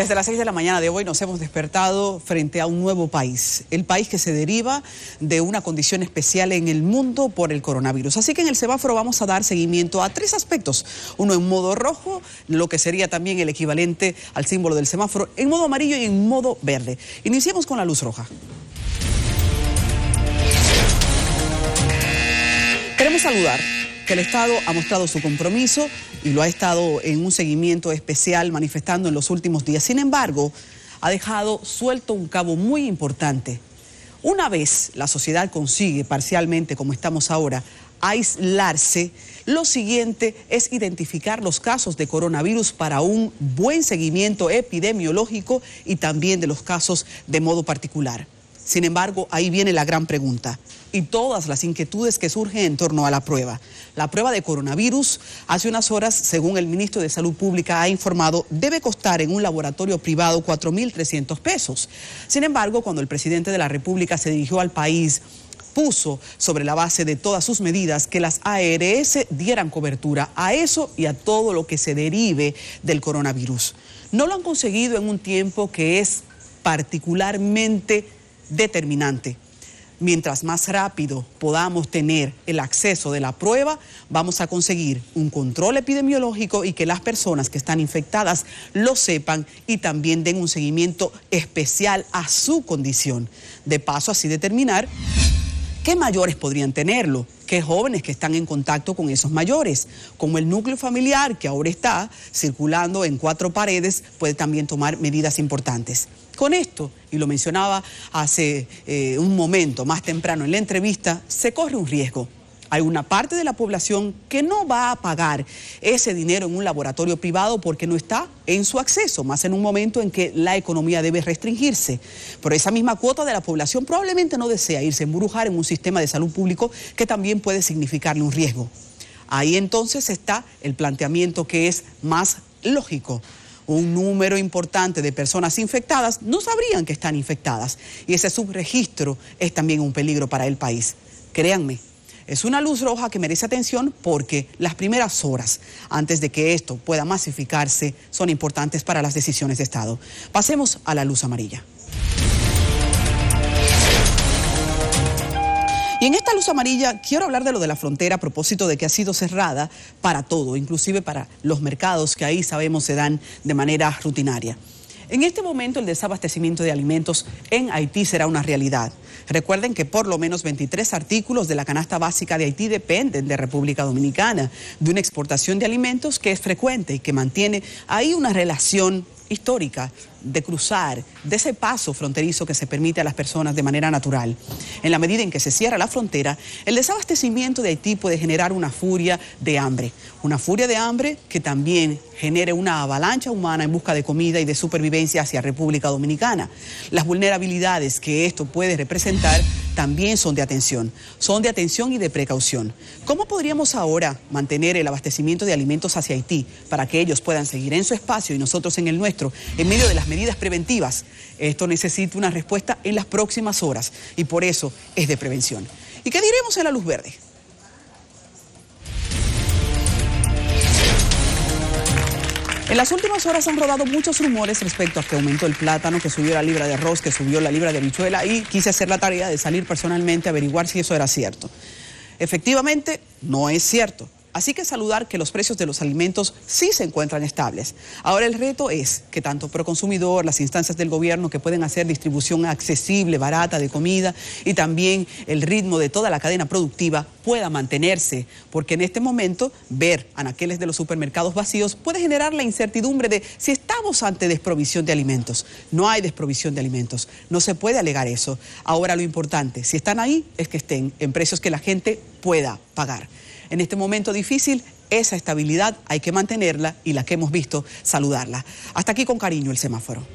Desde las 6 de la mañana de hoy nos hemos despertado frente a un nuevo país, el país que se deriva de una condición especial en el mundo por el coronavirus. Así que en el semáforo vamos a dar seguimiento a tres aspectos. Uno en modo rojo, lo que sería también el equivalente al símbolo del semáforo, en modo amarillo y en modo verde. Iniciemos con la luz roja. Queremos saludar el Estado ha mostrado su compromiso y lo ha estado en un seguimiento especial manifestando en los últimos días. Sin embargo, ha dejado suelto un cabo muy importante. Una vez la sociedad consigue parcialmente, como estamos ahora, aislarse, lo siguiente es identificar los casos de coronavirus para un buen seguimiento epidemiológico y también de los casos de modo particular. Sin embargo, ahí viene la gran pregunta y todas las inquietudes que surgen en torno a la prueba. La prueba de coronavirus, hace unas horas, según el ministro de Salud Pública ha informado, debe costar en un laboratorio privado 4.300 pesos. Sin embargo, cuando el presidente de la República se dirigió al país, puso sobre la base de todas sus medidas que las ARS dieran cobertura a eso y a todo lo que se derive del coronavirus. No lo han conseguido en un tiempo que es particularmente determinante. Mientras más rápido podamos tener el acceso de la prueba, vamos a conseguir un control epidemiológico y que las personas que están infectadas lo sepan y también den un seguimiento especial a su condición. De paso, así determinar ¿Qué mayores podrían tenerlo? ¿Qué jóvenes que están en contacto con esos mayores? Como el núcleo familiar que ahora está circulando en cuatro paredes puede también tomar medidas importantes. Con esto, y lo mencionaba hace eh, un momento más temprano en la entrevista, se corre un riesgo hay una parte de la población que no va a pagar ese dinero en un laboratorio privado porque no está en su acceso, más en un momento en que la economía debe restringirse. Pero esa misma cuota de la población probablemente no desea irse a embrujar en un sistema de salud público que también puede significarle un riesgo. Ahí entonces está el planteamiento que es más lógico un número importante de personas infectadas no sabrían que están infectadas. Y ese subregistro es también un peligro para el país. Créanme, es una luz roja que merece atención porque las primeras horas antes de que esto pueda masificarse son importantes para las decisiones de Estado. Pasemos a la luz amarilla. Y en esta luz amarilla quiero hablar de lo de la frontera a propósito de que ha sido cerrada para todo, inclusive para los mercados que ahí sabemos se dan de manera rutinaria. En este momento el desabastecimiento de alimentos en Haití será una realidad. Recuerden que por lo menos 23 artículos de la canasta básica de Haití dependen de República Dominicana, de una exportación de alimentos que es frecuente y que mantiene ahí una relación histórica de cruzar, de ese paso fronterizo que se permite a las personas de manera natural. En la medida en que se cierra la frontera, el desabastecimiento de Haití puede generar una furia de hambre, una furia de hambre que también genere una avalancha humana en busca de comida y de supervivencia hacia República Dominicana. Las vulnerabilidades que esto puede representar también son de atención, son de atención y de precaución. ¿Cómo podríamos ahora mantener el abastecimiento de alimentos hacia Haití para que ellos puedan seguir en su espacio y nosotros en el nuestro en medio de las medidas preventivas? Esto necesita una respuesta en las próximas horas y por eso es de prevención. ¿Y qué diremos en la luz verde? En las últimas horas han rodado muchos rumores respecto a que aumentó el plátano, que subió la libra de arroz, que subió la libra de habichuela y quise hacer la tarea de salir personalmente a averiguar si eso era cierto. Efectivamente, no es cierto. Así que saludar que los precios de los alimentos sí se encuentran estables. Ahora el reto es que tanto Proconsumidor, las instancias del gobierno que pueden hacer distribución accesible, barata de comida y también el ritmo de toda la cadena productiva pueda mantenerse, porque en este momento ver anaqueles de los supermercados vacíos puede generar la incertidumbre de si estamos ante desprovisión de alimentos. No hay desprovisión de alimentos, no se puede alegar eso. Ahora lo importante, si están ahí, es que estén en precios que la gente pueda pagar. En este momento difícil, esa estabilidad hay que mantenerla y la que hemos visto, saludarla. Hasta aquí con cariño el semáforo.